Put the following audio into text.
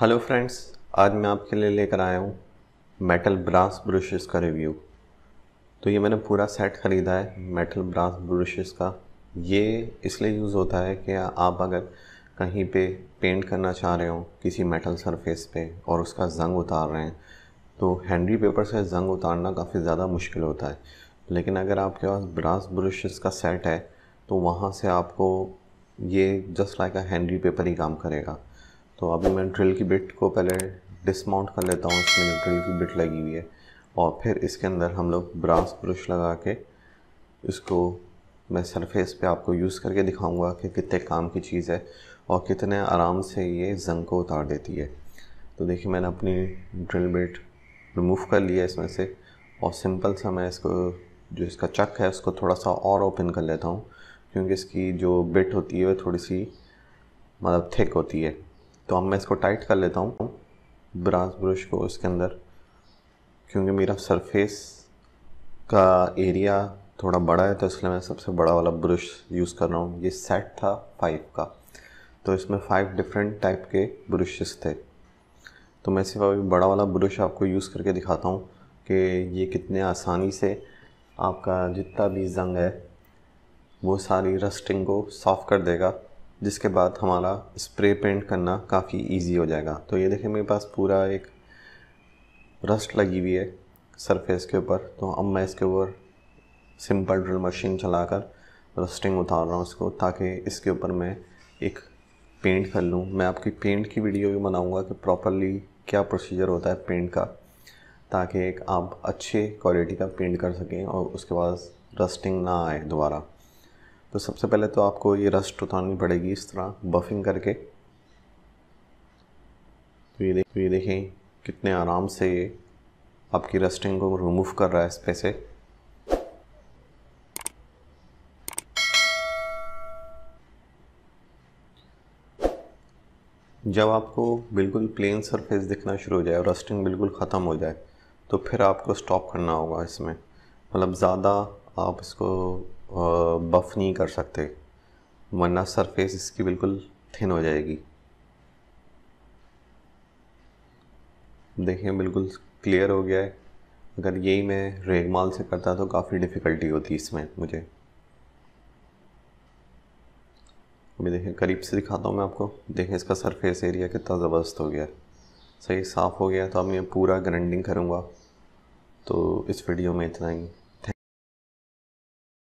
hello friends आज मैं आपके लिए लेकर आया हूँ मेटल ब्रास ब्रशेस का रिव्यू तो ये मैंने पूरा सेट ख़रीदा है मेटल ब्रास ब्रशेस का ये इसलिए यूज़ होता है कि आप अगर कहीं पे पेंट करना चाह रहे हो किसी मेटल सरफेस पे और उसका जंग उतार रहे हैं तो हैंडी पेपर से जंग उतारना काफ़ी ज़्यादा मुश्किल होता है लेकिन अगर आपके पास ब्रास ब्रशेस का सेट है तो वहाँ से आपको ये just like a handy paper ही काम करेगा तो अभी मैं ड्रिल की बिट को पहले डिसमाउंट कर लेता हूँ इसमें ड्रिल की बिट लगी हुई है और फिर इसके अंदर हम लोग ब्रास ब्रश लगा के इसको मैं सरफेस पे आपको यूज़ करके दिखाऊंगा कि कितने काम की चीज़ है और कितने आराम से ये जंग को उतार देती है तो देखिए मैंने अपनी ड्रिल बिट रिमूव कर लिया इसमें से और सिंपल सा मैं इसको जो इसका चक है उसको थोड़ा सा और ओपन कर लेता हूँ क्योंकि इसकी जो बिट होती है वह थोड़ी सी मतलब थिक होती है तो अब मैं इसको टाइट कर लेता हूँ ब्रास ब्रश को इसके अंदर क्योंकि मेरा सरफेस का एरिया थोड़ा बड़ा है तो इसलिए मैं सबसे बड़ा वाला ब्रश यूज़ कर रहा हूँ ये सेट था फाइव का तो इसमें फाइव डिफरेंट टाइप के ब्रशेस थे तो मैं सिर्फ अभी बड़ा वाला ब्रश आपको यूज़ करके दिखाता हूँ कि ये कितने आसानी से आपका जितना भी जंग है वो सारी रस्टिंग को साफ़ कर देगा जिसके बाद हमारा स्प्रे पेंट करना काफ़ी इजी हो जाएगा तो ये देखें मेरे पास पूरा एक रस्ट लगी हुई है सरफेस के ऊपर तो अब मैं इसके ऊपर सिंपल ड्रिल मशीन चलाकर रस्टिंग उतार रहा हूँ इसको ताकि इसके ऊपर मैं एक पेंट कर लूँ मैं आपकी पेंट की वीडियो भी बनाऊँगा कि प्रॉपरली क्या प्रोसीजर होता है पेंट का ताकि एक आप अच्छे क्वालिटी का पेंट कर सकें और उसके बाद रस्टिंग ना आए दोबारा तो सबसे पहले तो आपको ये रस्ट उतारनी पड़ेगी इस तरह बफिंग करके तो ये देख तो ये देखें कितने आराम से ये आपकी रस्टिंग को रिमूव कर रहा है इस पे से जब आपको बिल्कुल प्लेन सरफेस दिखना शुरू हो जाए और रस्टिंग बिल्कुल ख़त्म हो जाए तो फिर आपको स्टॉप करना होगा इसमें मतलब ज़्यादा आप इसको बफ़ नहीं कर सकते वरना सरफेस इसकी बिल्कुल थिन हो जाएगी देखें बिल्कुल क्लियर हो गया है अगर यही मैं रेगमाल से करता तो काफ़ी डिफ़िकल्टी होती इसमें मुझे अभी देखें करीब से दिखाता हूँ मैं आपको देखें इसका सरफेस एरिया कितना ज़बरदस्त हो गया सही साफ़ हो गया तो अब मैं पूरा ग्राइंडिंग करूँगा तो इस वीडियो में इतना ही